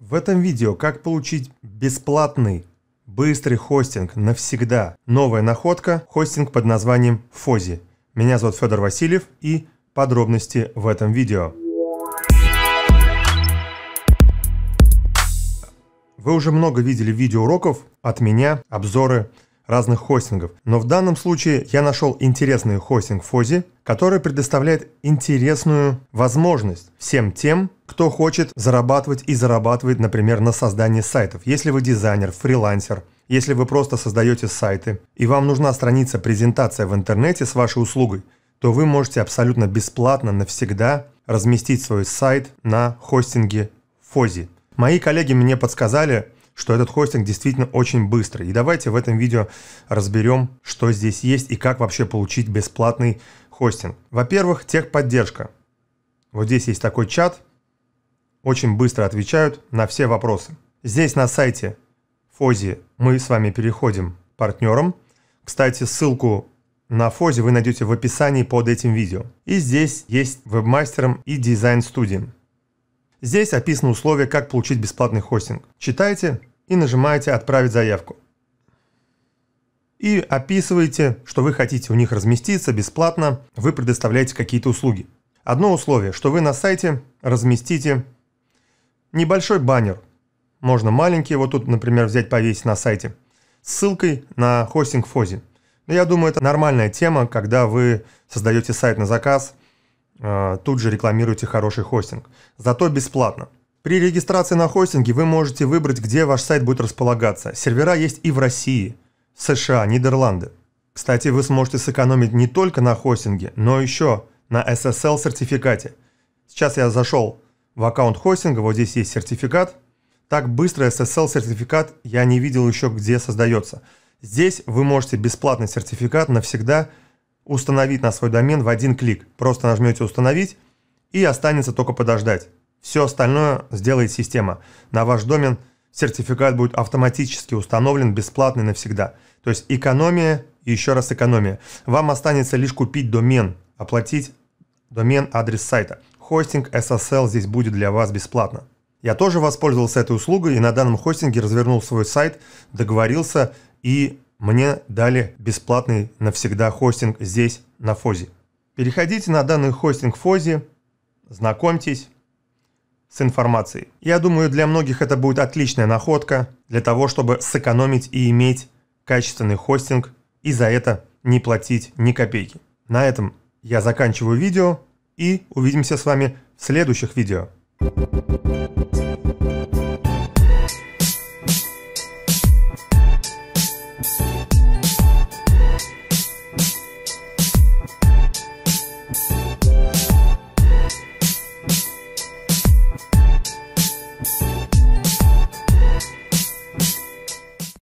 В этом видео как получить бесплатный быстрый хостинг навсегда. Новая находка, хостинг под названием Фози. Меня зовут Федор Васильев и подробности в этом видео. Вы уже много видели видеоуроков от меня, обзоры разных хостингов. Но в данном случае я нашел интересный хостинг Фози, который предоставляет интересную возможность всем тем, кто хочет зарабатывать и зарабатывает, например, на создании сайтов. Если вы дизайнер, фрилансер, если вы просто создаете сайты, и вам нужна страница презентация в интернете с вашей услугой, то вы можете абсолютно бесплатно навсегда разместить свой сайт на хостинге Фози. Мои коллеги мне подсказали, что этот хостинг действительно очень быстрый. И давайте в этом видео разберем, что здесь есть и как вообще получить бесплатный хостинг. Во-первых, техподдержка. Вот здесь есть такой чат. Очень быстро отвечают на все вопросы. Здесь на сайте Фози мы с вами переходим к партнерам. Кстати, ссылку на Фози вы найдете в описании под этим видео. И здесь есть вебмастером и дизайн-студием. Здесь описаны условия, как получить бесплатный хостинг. Читайте и нажимаете «Отправить заявку» и описываете, что вы хотите у них разместиться бесплатно, вы предоставляете какие-то услуги. Одно условие, что вы на сайте разместите небольшой баннер. Можно маленький, вот тут, например, взять повесить на сайте с ссылкой на хостинг Фози. Но я думаю, это нормальная тема, когда вы создаете сайт на заказ, э, тут же рекламируете хороший хостинг. Зато бесплатно. При регистрации на хостинге вы можете выбрать, где ваш сайт будет располагаться. Сервера есть и в России – США, Нидерланды. Кстати, вы сможете сэкономить не только на хостинге, но еще на SSL-сертификате. Сейчас я зашел в аккаунт хостинга, вот здесь есть сертификат. Так быстро SSL-сертификат я не видел еще где создается. Здесь вы можете бесплатный сертификат навсегда установить на свой домен в один клик. Просто нажмете «Установить» и останется только подождать. Все остальное сделает система. На ваш домен – сертификат будет автоматически установлен бесплатный навсегда. То есть экономия и еще раз экономия. Вам останется лишь купить домен, оплатить домен адрес сайта. Хостинг SSL здесь будет для вас бесплатно. Я тоже воспользовался этой услугой и на данном хостинге развернул свой сайт, договорился и мне дали бесплатный навсегда хостинг здесь на Фози. Переходите на данный хостинг Фози, знакомьтесь, с информацией. Я думаю, для многих это будет отличная находка для того, чтобы сэкономить и иметь качественный хостинг и за это не платить ни копейки. На этом я заканчиваю видео и увидимся с вами в следующих видео.